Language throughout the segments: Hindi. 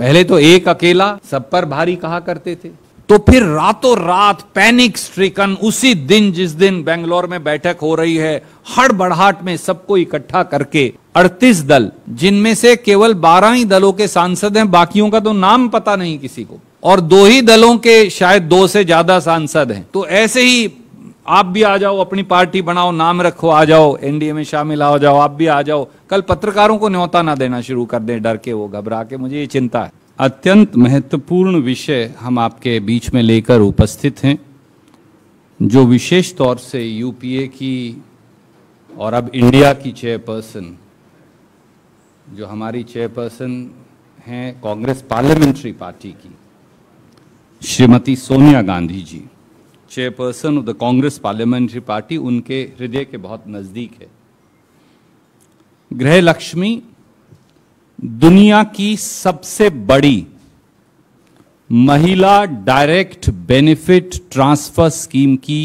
पहले तो एक अकेला सब पर भारी कहा करते थे तो फिर रातों रात पैनिक स्ट्रिकन उसी दिन जिस दिन बेंगलोर में बैठक हो रही है हड़बड़ाहट में सबको इकट्ठा करके 38 दल जिनमें से केवल 12 ही दलों के सांसद हैं बाकियों का तो नाम पता नहीं किसी को और दो ही दलों के शायद दो से ज्यादा सांसद हैं तो ऐसे ही आप भी आ जाओ अपनी पार्टी बनाओ नाम रखो आ जाओ एनडीए में शामिल आ जाओ आप भी आ जाओ कल पत्रकारों को न्योता ना देना शुरू कर दें डर के वो घबरा के मुझे ये चिंता है अत्यंत महत्वपूर्ण विषय हम आपके बीच में लेकर उपस्थित हैं जो विशेष तौर से यूपीए की और अब इंडिया की चेयरपर्सन जो हमारी चेयरपर्सन हैं कांग्रेस पार्लियामेंट्री पार्टी की Shrimati Sonia Gandhi ji chairperson of the Congress parliamentary party उनके हृदय के बहुत नज़दीक है गृह लक्ष्मी दुनिया की सबसे बड़ी महिला डायरेक्ट बेनिफिट ट्रांसफर स्कीम की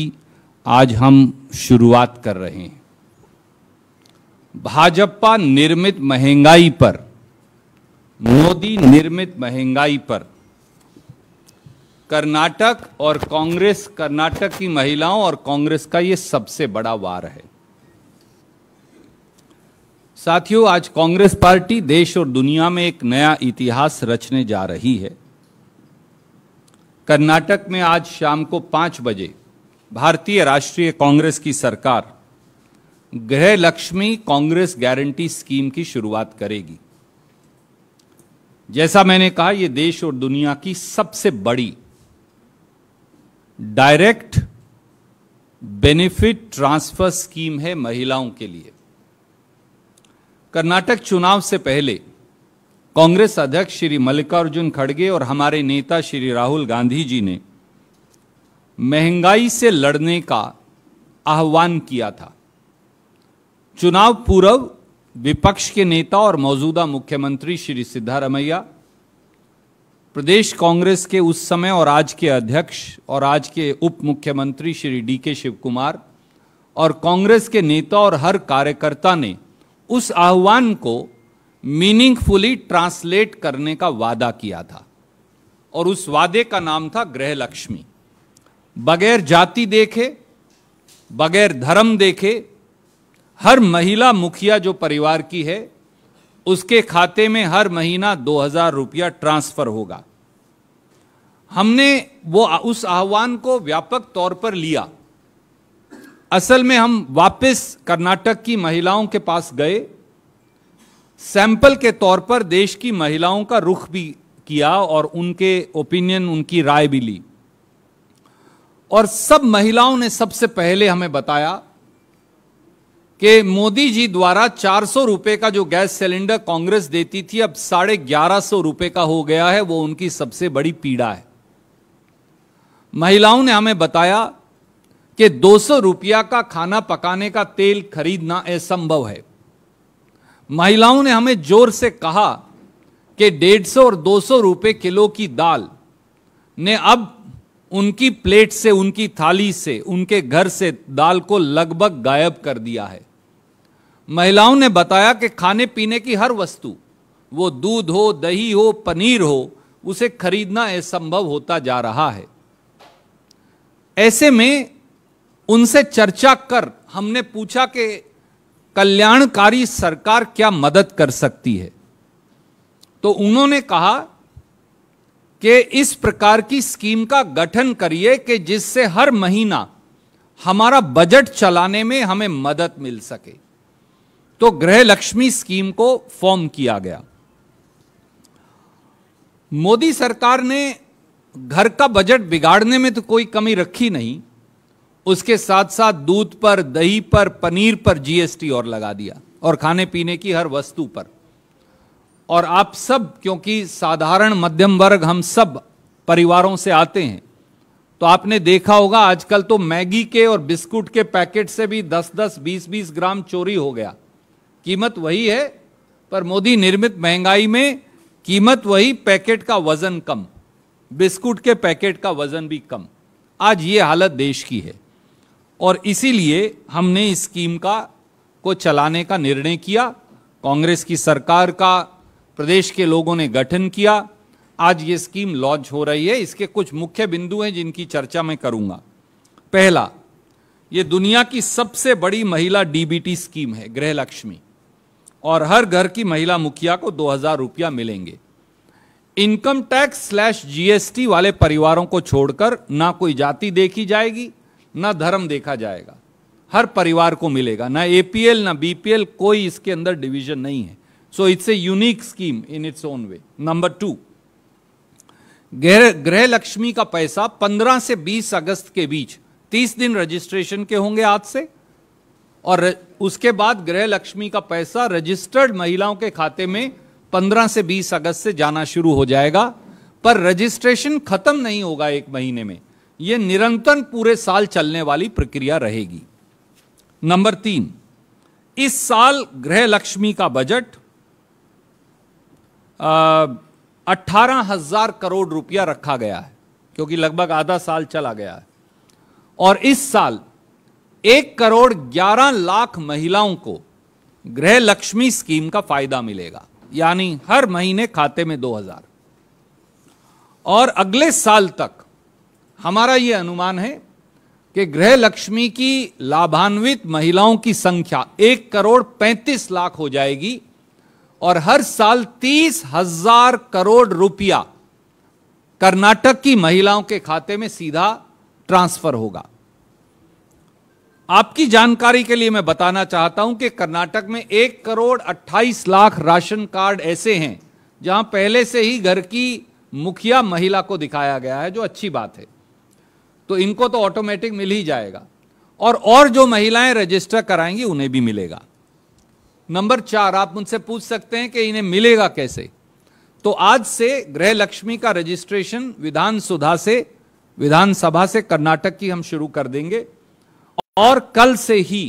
आज हम शुरुआत कर रहे हैं भाजपा निर्मित महंगाई पर मोदी निर्मित महंगाई पर कर्नाटक और कांग्रेस कर्नाटक की महिलाओं और कांग्रेस का ये सबसे बड़ा वार है साथियों आज कांग्रेस पार्टी देश और दुनिया में एक नया इतिहास रचने जा रही है कर्नाटक में आज शाम को पांच बजे भारतीय राष्ट्रीय कांग्रेस की सरकार गृह लक्ष्मी कांग्रेस गारंटी स्कीम की शुरुआत करेगी जैसा मैंने कहा यह देश और दुनिया की सबसे बड़ी डायरेक्ट बेनिफिट ट्रांसफर स्कीम है महिलाओं के लिए कर्नाटक चुनाव से पहले कांग्रेस अध्यक्ष श्री मल्लिकार्जुन खड़गे और हमारे नेता श्री राहुल गांधी जी ने महंगाई से लड़ने का आह्वान किया था चुनाव पूर्व विपक्ष के नेता और मौजूदा मुख्यमंत्री श्री सिद्धारमैया प्रदेश कांग्रेस के उस समय और आज के अध्यक्ष और आज के उप मुख्यमंत्री श्री डी के शिव कुमार और कांग्रेस के नेता और हर कार्यकर्ता ने उस आह्वान को मीनिंगफुली ट्रांसलेट करने का वादा किया था और उस वादे का नाम था गृह लक्ष्मी बगैर जाति देखे बगैर धर्म देखे हर महिला मुखिया जो परिवार की है उसके खाते में हर महीना दो हजार रुपया ट्रांसफर होगा हमने वो उस आह्वान को व्यापक तौर पर लिया असल में हम वापस कर्नाटक की महिलाओं के पास गए सैंपल के तौर पर देश की महिलाओं का रुख भी किया और उनके ओपिनियन उनकी राय भी ली और सब महिलाओं ने सबसे पहले हमें बताया कि मोदी जी द्वारा चार सौ रुपए का जो गैस सिलेंडर कांग्रेस देती थी अब साढ़े ग्यारह सौ रुपए का हो गया है वो उनकी सबसे बड़ी पीड़ा है महिलाओं ने हमें बताया कि दो सौ रुपया का खाना पकाने का तेल खरीदना असंभव है महिलाओं ने हमें जोर से कहा कि डेढ़ सौ और दो सौ रुपये किलो की दाल ने अब उनकी प्लेट से उनकी थाली से उनके घर से दाल को लगभग गायब कर दिया है महिलाओं ने बताया कि खाने पीने की हर वस्तु वो दूध हो दही हो पनीर हो उसे खरीदना असंभव होता जा रहा है ऐसे में उनसे चर्चा कर हमने पूछा कि कल्याणकारी सरकार क्या मदद कर सकती है तो उन्होंने कहा कि इस प्रकार की स्कीम का गठन करिए कि जिससे हर महीना हमारा बजट चलाने में हमें मदद मिल सके तो गृह लक्ष्मी स्कीम को फॉर्म किया गया मोदी सरकार ने घर का बजट बिगाड़ने में तो कोई कमी रखी नहीं उसके साथ साथ दूध पर दही पर पनीर पर जीएसटी और लगा दिया और खाने पीने की हर वस्तु पर और आप सब क्योंकि साधारण मध्यम वर्ग हम सब परिवारों से आते हैं तो आपने देखा होगा आजकल तो मैगी के और बिस्कुट के पैकेट से भी 10-10, 20-20 ग्राम चोरी हो गया कीमत वही है पर मोदी निर्मित महंगाई में कीमत वही पैकेट का वजन कम बिस्कुट के पैकेट का वजन भी कम आज ये हालत देश की है और इसीलिए हमने इस स्कीम का को चलाने का निर्णय किया कांग्रेस की सरकार का प्रदेश के लोगों ने गठन किया आज ये स्कीम लॉन्च हो रही है इसके कुछ मुख्य बिंदु हैं जिनकी चर्चा मैं करूंगा पहला ये दुनिया की सबसे बड़ी महिला डीबीटी स्कीम है गृह लक्ष्मी और हर घर की महिला मुखिया को दो हजार रुपया मिलेंगे इनकम टैक्स स्लैश जीएसटी वाले परिवारों को छोड़कर ना कोई जाति देखी जाएगी ना धर्म देखा जाएगा हर परिवार को मिलेगा ना एपीएल ना बीपीएल कोई इसके अंदर डिवीजन नहीं है So it's a unique scheme in its own way. Number two, गृह लक्ष्मी का पैसा 15 से 20 अगस्त के बीच 30 दिन रजिस्ट्रेशन के होंगे आज से और उसके बाद गृह लक्ष्मी का पैसा रजिस्टर्ड महिलाओं के खाते में 15 से 20 अगस्त से जाना शुरू हो जाएगा पर रजिस्ट्रेशन खत्म नहीं होगा एक महीने में यह निरंतर पूरे साल चलने वाली प्रक्रिया रहेगी नंबर तीन इस साल गृह लक्ष्मी का बजट अट्ठारह हजार करोड़ रुपया रखा गया है क्योंकि लगभग आधा साल चला गया है और इस साल एक करोड़ ग्यारह लाख महिलाओं को गृह लक्ष्मी स्कीम का फायदा मिलेगा यानी हर महीने खाते में दो हजार और अगले साल तक हमारा यह अनुमान है कि गृह लक्ष्मी की लाभान्वित महिलाओं की संख्या एक करोड़ पैंतीस लाख हो जाएगी और हर साल तीस हजार करोड़ रुपया कर्नाटक की महिलाओं के खाते में सीधा ट्रांसफर होगा आपकी जानकारी के लिए मैं बताना चाहता हूं कि कर्नाटक में एक करोड़ अट्ठाईस लाख राशन कार्ड ऐसे हैं जहां पहले से ही घर की मुखिया महिला को दिखाया गया है जो अच्छी बात है तो इनको तो ऑटोमेटिक मिल ही जाएगा और और जो महिलाएं रजिस्टर कराएंगी उन्हें भी मिलेगा नंबर चार आप मुझसे पूछ सकते हैं कि इन्हें मिलेगा कैसे तो आज से गृह लक्ष्मी का रजिस्ट्रेशन विधान सुधा से विधानसभा से कर्नाटक की हम शुरू कर देंगे और कल से ही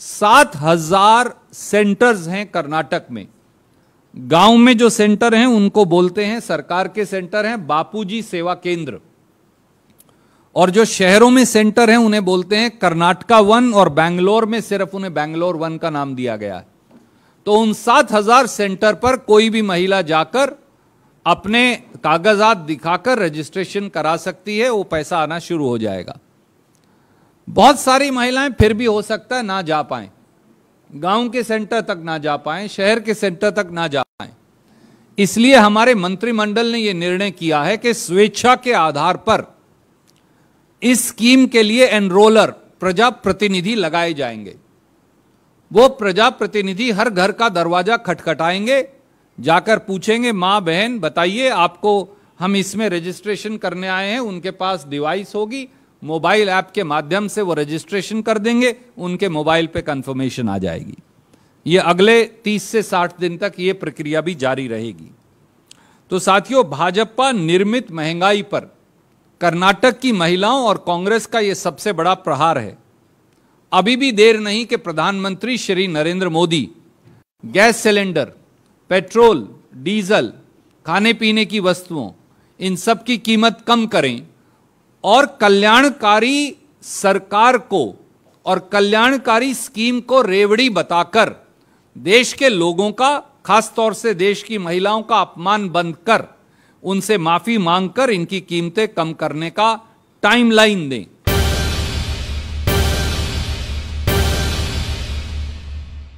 सात हजार सेंटर्स हैं कर्नाटक में गांव में जो सेंटर हैं उनको बोलते हैं सरकार के सेंटर हैं बापूजी सेवा केंद्र और जो शहरों में सेंटर हैं उन्हें बोलते हैं कर्नाटका वन और बैंगलोर में सिर्फ उन्हें बैंगलोर वन का नाम दिया गया है तो उन सात हजार सेंटर पर कोई भी महिला जाकर अपने कागजात दिखाकर रजिस्ट्रेशन करा सकती है वो पैसा आना शुरू हो जाएगा बहुत सारी महिलाएं फिर भी हो सकता है ना जा पाए गांव के सेंटर तक ना जा पाए शहर के सेंटर तक ना जा पाए इसलिए हमारे मंत्रिमंडल ने यह निर्णय किया है कि स्वेच्छा के आधार पर इस स्कीम के लिए एनरोलर प्रजा प्रतिनिधि लगाए जाएंगे वो प्रजा प्रतिनिधि हर घर का दरवाजा खटखटाएंगे जाकर पूछेंगे माँ बहन बताइए आपको हम इसमें रजिस्ट्रेशन करने आए हैं उनके पास डिवाइस होगी मोबाइल ऐप के माध्यम से वो रजिस्ट्रेशन कर देंगे उनके मोबाइल पे कंफर्मेशन आ जाएगी ये अगले 30 से 60 दिन तक ये प्रक्रिया भी जारी रहेगी तो साथियों भाजपा निर्मित महंगाई पर कर्नाटक की महिलाओं और कांग्रेस का ये सबसे बड़ा प्रहार है अभी भी देर नहीं कि प्रधानमंत्री Shri Narendra Modi gas cylinder petrol diesel खाने पीने की वस्तुओं इन सब की कीमत कम करें और कल्याणकारी सरकार को और कल्याणकारी स्कीम को रेवड़ी बताकर देश के लोगों का खासतौर से देश की महिलाओं का अपमान बंद कर उनसे माफ़ी मांगकर इनकी कीमतें कम करने का टाइमलाइन दें